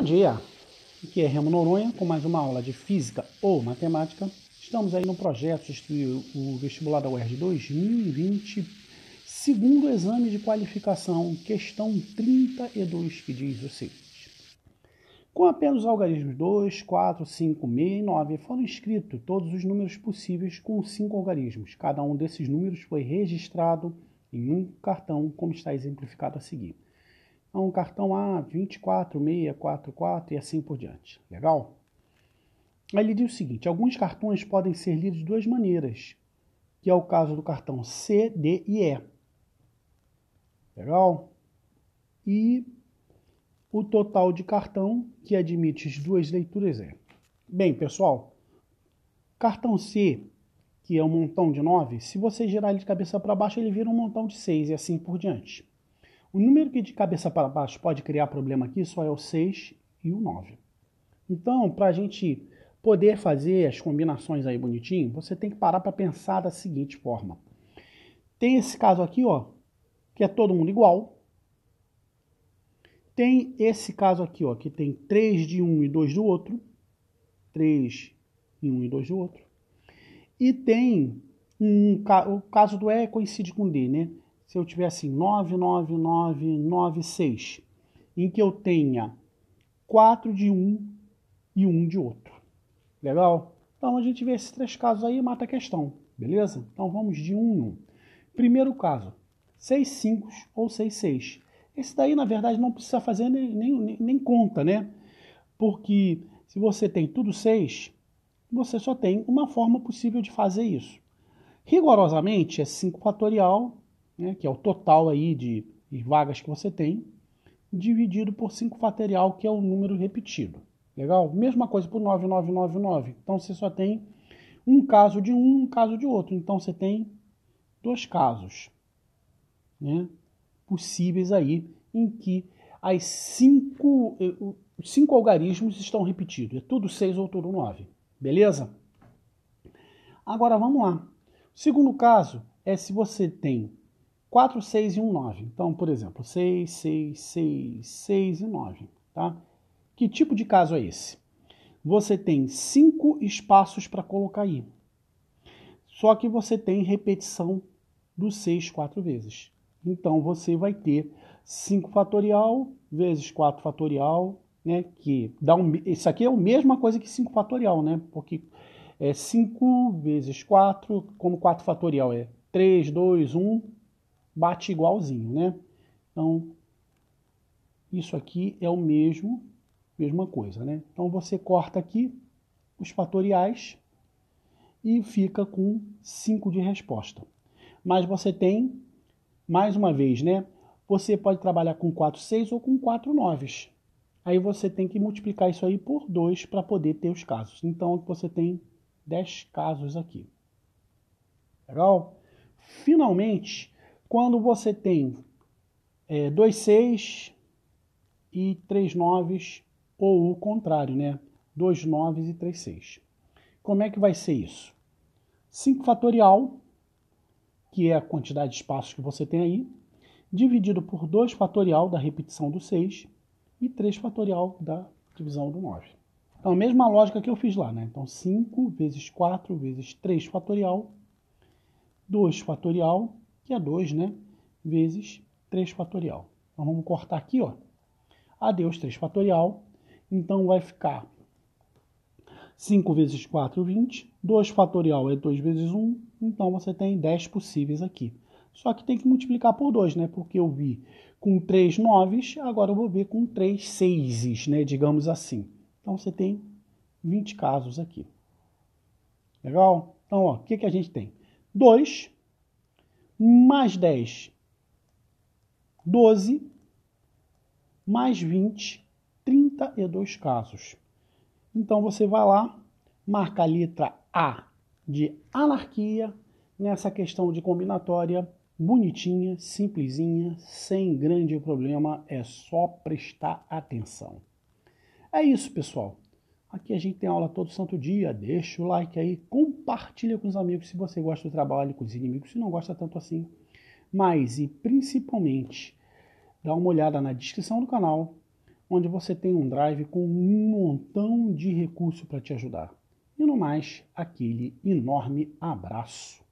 Bom dia! Aqui é Remo Noronha com mais uma aula de Física ou Matemática. Estamos aí no projeto de o vestibular da UERJ 2020, segundo exame de qualificação, questão 32, que diz o seguinte. Com apenas os algarismos 2, 4, 5, 6 e 9 foram escritos todos os números possíveis com cinco algarismos. Cada um desses números foi registrado em um cartão, como está exemplificado a seguir a é um cartão A24644 e assim por diante. Legal? Aí ele diz o seguinte: alguns cartões podem ser lidos de duas maneiras, que é o caso do cartão C, D e E. Legal? E o total de cartão que admite as duas leituras é. Bem, pessoal, cartão C, que é um montão de 9, se você girar ele de cabeça para baixo, ele vira um montão de 6 e assim por diante. O número que de cabeça para baixo pode criar problema aqui só é o 6 e o 9. Então, para a gente poder fazer as combinações aí bonitinho, você tem que parar para pensar da seguinte forma. Tem esse caso aqui, ó, que é todo mundo igual. Tem esse caso aqui, ó, que tem 3 de um e 2 do outro. 3 e 1 e 2 do outro. E tem um, o caso do E coincide com D, né? se eu tiver assim 99996, em que eu tenha 4 de um e um de outro. Legal? Então a gente vê esses três casos aí e mata a questão, beleza? Então vamos de um em um. Primeiro caso, 6 5 ou 6 6. Esse daí, na verdade, não precisa fazer nem, nem, nem conta, né? Porque se você tem tudo 6, você só tem uma forma possível de fazer isso. Rigorosamente é 5 fatorial né, que é o total aí de vagas que você tem, dividido por 5 fatorial, que é o número repetido. Legal? Mesma coisa para o 9999. Então você só tem um caso de um, um caso de outro. Então você tem dois casos né, possíveis aí em que as cinco, eh, os cinco algarismos estão repetidos. É tudo 6 ou tudo 9. Beleza? Agora vamos lá. O segundo caso é se você tem 4, 6 e 1, 9. Então, por exemplo, 6, 6, 6, 6 e 9. Tá? Que tipo de caso é esse? Você tem cinco espaços para colocar aí. Só que você tem repetição do 6 quatro vezes. Então você vai ter 5 fatorial vezes 4 fatorial, né? Que dá um. Isso aqui é a mesma coisa que 5 fatorial, né? Porque é 5 vezes 4, como 4 fatorial é 3, 2, 1, bate igualzinho, né? Então, isso aqui é o mesmo, mesma coisa, né? Então, você corta aqui os fatoriais e fica com 5 de resposta. Mas você tem, mais uma vez, né? Você pode trabalhar com 4 6 ou com 4 9. Aí você tem que multiplicar isso aí por 2 para poder ter os casos. Então, você tem 10 casos aqui. Legal? Finalmente, quando você tem é, dois seis e três noves, ou o contrário, né? Dois noves e três seis. Como é que vai ser isso? 5 fatorial, que é a quantidade de espaços que você tem aí, dividido por 2 fatorial da repetição do 6 e 3 fatorial da divisão do 9. Então, a mesma lógica que eu fiz lá, né? Então, 5 vezes 4 vezes 3 fatorial, 2 fatorial que é 2, né? Vezes 3 fatorial. Então vamos cortar aqui, ó. Adeus 3 fatorial. Então vai ficar 5 vezes 4, 20. 2 fatorial é 2 vezes 1. Então você tem 10 possíveis aqui. Só que tem que multiplicar por 2, né? Porque eu vi com 3 noves, agora eu vou ver com 3 seises, né? Digamos assim. Então você tem 20 casos aqui. Legal? Então, o que, que a gente tem? 2 mais 10, 12, mais 20, 32 casos. Então você vai lá, marca a letra A de anarquia nessa questão de combinatória, bonitinha, simplesinha, sem grande problema, é só prestar atenção. É isso, pessoal. Aqui a gente tem aula todo santo dia. Deixa o like aí, compartilha com os amigos se você gosta do trabalho, com os inimigos se não gosta tanto assim. Mas e principalmente, dá uma olhada na descrição do canal, onde você tem um drive com um montão de recurso para te ajudar. E no mais, aquele enorme abraço.